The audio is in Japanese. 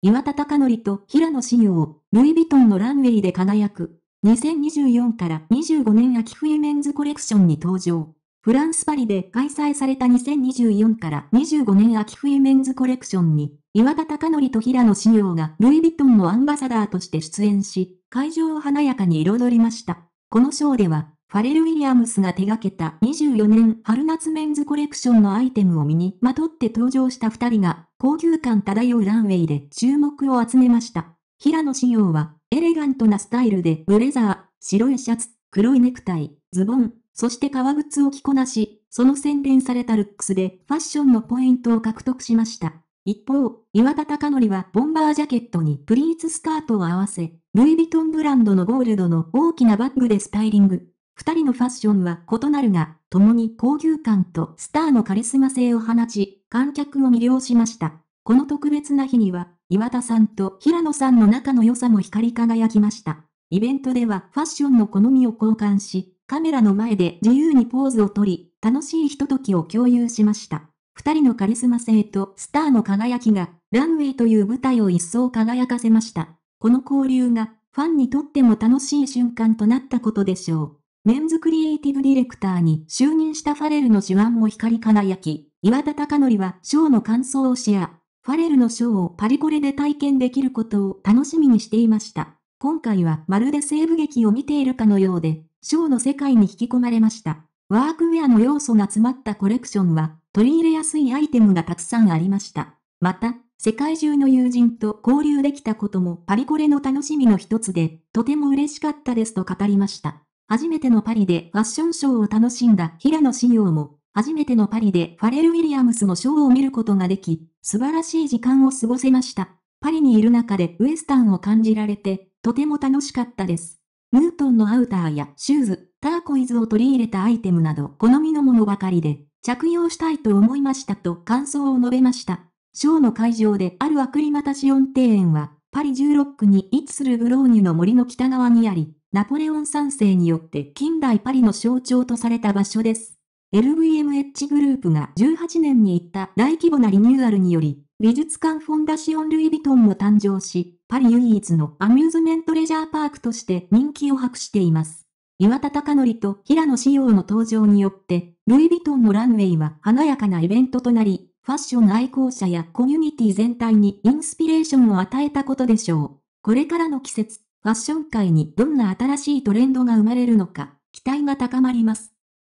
岩田貴則と平野紫耀、ルイ・ヴィトンのランウェイで輝く。2024から25年秋冬メンズコレクションに登場。フランス・パリで開催された2024から25年秋冬メンズコレクションに、岩田貴則と平野紫陽がルイ・ヴィトンのアンバサダーとして出演し、会場を華やかに彩りました。このショーでは、ファレル・ウィリアムスが手掛けた24年春夏メンズコレクションのアイテムを身にまとって登場した二人が高級感漂うランウェイで注目を集めました。平野紫耀はエレガントなスタイルでブレザー、白いシャツ、黒いネクタイ、ズボン、そして革靴を着こなし、その洗練されたルックスでファッションのポイントを獲得しました。一方、岩田隆則はボンバージャケットにプリーツスカートを合わせ、ルイ・ヴィトンブランドのゴールドの大きなバッグでスタイリング。二人のファッションは異なるが、共に高級感とスターのカリスマ性を放ち、観客を魅了しました。この特別な日には、岩田さんと平野さんの仲の良さも光り輝きました。イベントではファッションの好みを交換し、カメラの前で自由にポーズをとり、楽しいひとときを共有しました。二人のカリスマ性とスターの輝きが、ランウェイという舞台を一層輝かせました。この交流が、ファンにとっても楽しい瞬間となったことでしょう。メンズクリエイティブディレクターに就任したファレルの手腕も光り輝き、岩田隆則はショーの感想をシェア。ファレルのショーをパリコレで体験できることを楽しみにしていました。今回はまるで西部劇を見ているかのようで、ショーの世界に引き込まれました。ワークウェアの要素が詰まったコレクションは、取り入れやすいアイテムがたくさんありました。また、世界中の友人と交流できたこともパリコレの楽しみの一つで、とても嬉しかったですと語りました。初めてのパリでファッションショーを楽しんだ平野紫耀も、初めてのパリでファレル・ウィリアムスのショーを見ることができ、素晴らしい時間を過ごせました。パリにいる中でウエスタンを感じられて、とても楽しかったです。ニュートンのアウターやシューズ、ターコイズを取り入れたアイテムなど好みのものばかりで、着用したいと思いましたと感想を述べました。ショーの会場であるアクリマタシオン庭園は、パリ16区に位置するブローニュの森の北側にあり、ナポレオン三世によって近代パリの象徴とされた場所です。LVMH グループが18年に行った大規模なリニューアルにより、美術館フォンダシオン・ルイ・ヴィトンも誕生し、パリ唯一のアミューズメントレジャーパークとして人気を博しています。岩田貴則と平野志陽の登場によって、ルイ・ヴィトンのランウェイは華やかなイベントとなり、ファッション愛好者やコミュニティ全体にインスピレーションを与えたことでしょう。これからの季節、ファッション界にどんな新しいトレンドが生まれるのか、期待が高まります。